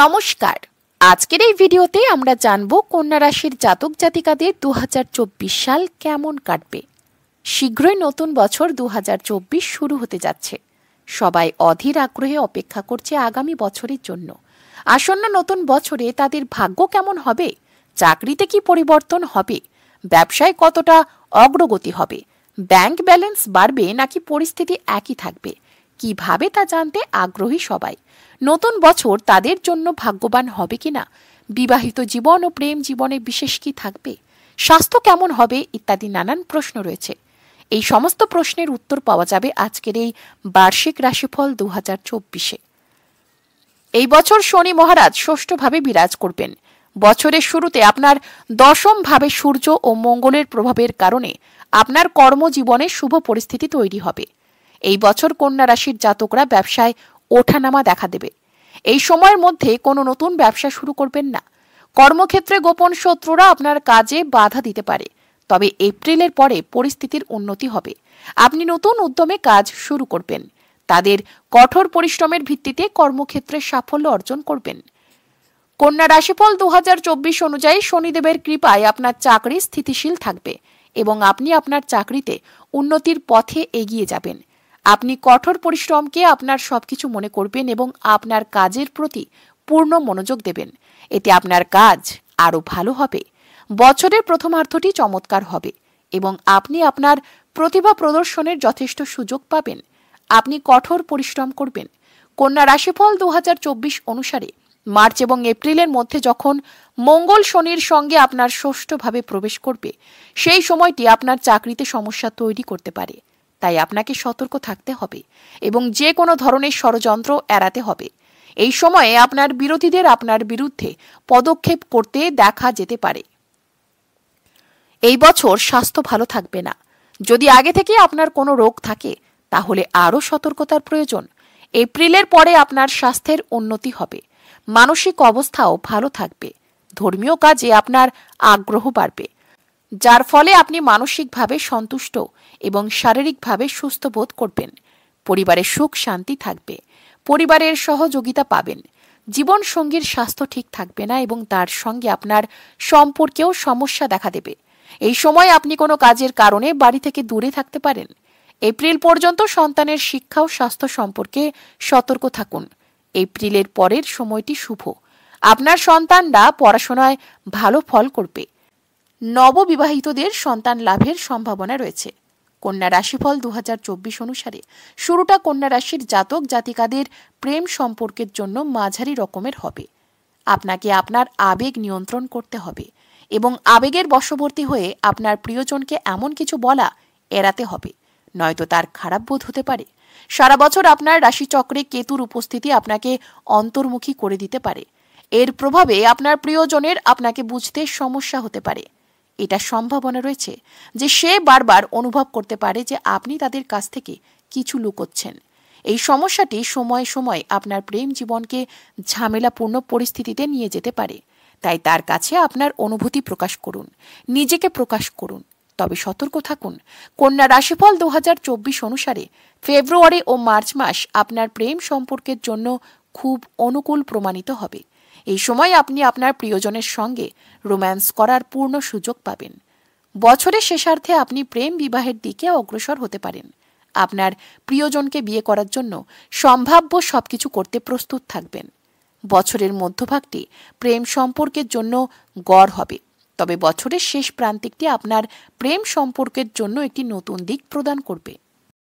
নমস্কার আজকের এই ভিডিওতে আমরা জানব কন্যা রাশির জাতক জাতিকাদের দু সাল কেমন কাটবে শীঘ্রই নতুন বছর দু শুরু হতে যাচ্ছে সবাই অধীর আগ্রহে অপেক্ষা করছে আগামী বছরের জন্য আসন্ন নতুন বছরে তাদের ভাগ্য কেমন হবে চাকরিতে কি পরিবর্তন হবে ব্যবসায় কতটা অগ্রগতি হবে ব্যাংক ব্যালেন্স বাড়বে নাকি পরিস্থিতি একই থাকবে কিভাবে তা জানতে আগ্রহী সবাই নতুন বছর তাদের জন্য ভাগ্যবান হবে কিনা বিবাহিত জীবন ও প্রেম জীবনে বিশেষ কি থাকবে স্বাস্থ্য কেমন হবে ইত্যাদি নানান প্রশ্ন রয়েছে এই সমস্ত প্রশ্নের উত্তর পাওয়া যাবে আজকের এই বার্ষিক রাশিফল দু হাজার চব্বিশে এই বছর শনি মহারাজ ষষ্ঠভাবে বিরাজ করবেন বছরের শুরুতে আপনার দশম ভাবে সূর্য ও মঙ্গলের প্রভাবের কারণে আপনার কর্মজীবনে শুভ পরিস্থিতি তৈরি হবে এই বছর কন্যা রাশির জাতকরা ব্যবসায় ওঠানামা দেখা দেবে এই সময়ের মধ্যে কোনো নতুন ব্যবসা শুরু করবেন না কর্মক্ষেত্রে গোপন শত্রুরা আপনার কাজে বাধা দিতে পারে তবে এপ্রিলের পরে পরিস্থিতির উন্নতি হবে আপনি নতুন উদ্যমে কাজ শুরু করবেন তাদের কঠোর পরিশ্রমের ভিত্তিতে কর্মক্ষেত্রে সাফল্য অর্জন করবেন কন্যা রাশিফল দু অনুযায়ী শনিদেবের কৃপায় আপনার চাকরি স্থিতিশীল থাকবে এবং আপনি আপনার চাকরিতে উন্নতির পথে এগিয়ে যাবেন আপনি কঠোর পরিশ্রমকে আপনার সবকিছু মনে করবেন এবং আপনার কাজের প্রতি পূর্ণ মনোযোগ দেবেন এতে আপনার কাজ আরও ভালো হবে বছরের প্রথমার্থটি চমৎকার হবে এবং আপনি আপনার প্রতিভা প্রদর্শনের যথেষ্ট সুযোগ পাবেন আপনি কঠোর পরিশ্রম করবেন কন্যা রাশিফল দু অনুসারে মার্চ এবং এপ্রিলের মধ্যে যখন মঙ্গল শনির সঙ্গে আপনার ষষ্ঠভাবে প্রবেশ করবে সেই সময়টি আপনার চাকরিতে সমস্যা তৈরি করতে পারে তাই আপনাকে সতর্ক থাকতে হবে এবং যে কোনো ধরনের ষড়যন্ত্র এড়াতে হবে এই সময়ে আপনার বিরোধীদের আপনার বিরুদ্ধে পদক্ষেপ করতে দেখা যেতে পারে এই বছর স্বাস্থ্য ভালো থাকবে না যদি আগে থেকে আপনার কোনো রোগ থাকে তাহলে আরও সতর্কতার প্রয়োজন এপ্রিলের পরে আপনার স্বাস্থ্যের উন্নতি হবে মানসিক অবস্থাও ভালো থাকবে ধর্মীয় কাজে আপনার আগ্রহ বাড়বে যার ফলে আপনি মানসিকভাবে সন্তুষ্ট এবং শারীরিকভাবে সুস্থ বোধ করবেন পরিবারে সুখ শান্তি থাকবে পরিবারের সহযোগিতা পাবেন জীবন সঙ্গীর স্বাস্থ্য ঠিক থাকবে না এবং তার সঙ্গে আপনার সম্পর্কেও সমস্যা দেখা দেবে এই সময় আপনি কোনো কাজের কারণে বাড়ি থেকে দূরে থাকতে পারেন এপ্রিল পর্যন্ত সন্তানের শিক্ষা ও স্বাস্থ্য সম্পর্কে সতর্ক থাকুন এপ্রিলের পরের সময়টি শুভ আপনার সন্তানরা পড়াশোনায় ভালো ফল করবে নববিবাহিতদের সন্তান লাভের সম্ভাবনা রয়েছে কন্যা রাশিফল দু অনুসারে শুরুটা কন্যা রাশির জাতক জাতিকাদের প্রেম সম্পর্কের জন্য মাঝারি রকমের হবে আপনাকে আপনার আবেগ নিয়ন্ত্রণ করতে হবে এবং আবেগের বশবর্তী হয়ে আপনার প্রিয়জনকে এমন কিছু বলা এড়াতে হবে নয়তো তার খারাপ বোধ হতে পারে সারা বছর আপনার রাশিচক্রে কেতুর উপস্থিতি আপনাকে অন্তর্মুখী করে দিতে পারে এর প্রভাবে আপনার প্রিয়জনের আপনাকে বুঝতে সমস্যা হতে পারে এটা সম্ভাবনা রয়েছে যে সে বারবার অনুভব করতে পারে যে আপনি তাদের কাছ থেকে কিছু লুকোচ্ছেন এই সমস্যাটি সময়ে সময়ে আপনার প্রেম জীবনকে ঝামেলাপূর্ণ পরিস্থিতিতে নিয়ে যেতে পারে তাই তার কাছে আপনার অনুভূতি প্রকাশ করুন নিজেকে প্রকাশ করুন তবে সতর্ক থাকুন কন্যা রাশিফল দু অনুসারে ফেব্রুয়ারি ও মার্চ মাস আপনার প্রেম সম্পর্কের জন্য খুব অনুকূল প্রমাণিত হবে এই সময় আপনি আপনার প্রিয়জনের সঙ্গে রোম্যান্স করার পূর্ণ সুযোগ পাবেন বছরের শেষার্থে আপনি প্রেম বিবাহের দিকে অগ্রসর হতে পারেন আপনার প্রিয়জনকে বিয়ে করার জন্য সম্ভাব্য সবকিছু করতে প্রস্তুত থাকবেন বছরের মধ্যভাগটি প্রেম সম্পর্কের জন্য গড় হবে তবে বছরের শেষ প্রান্তিকটি আপনার প্রেম সম্পর্কের জন্য একটি নতুন দিক প্রদান করবে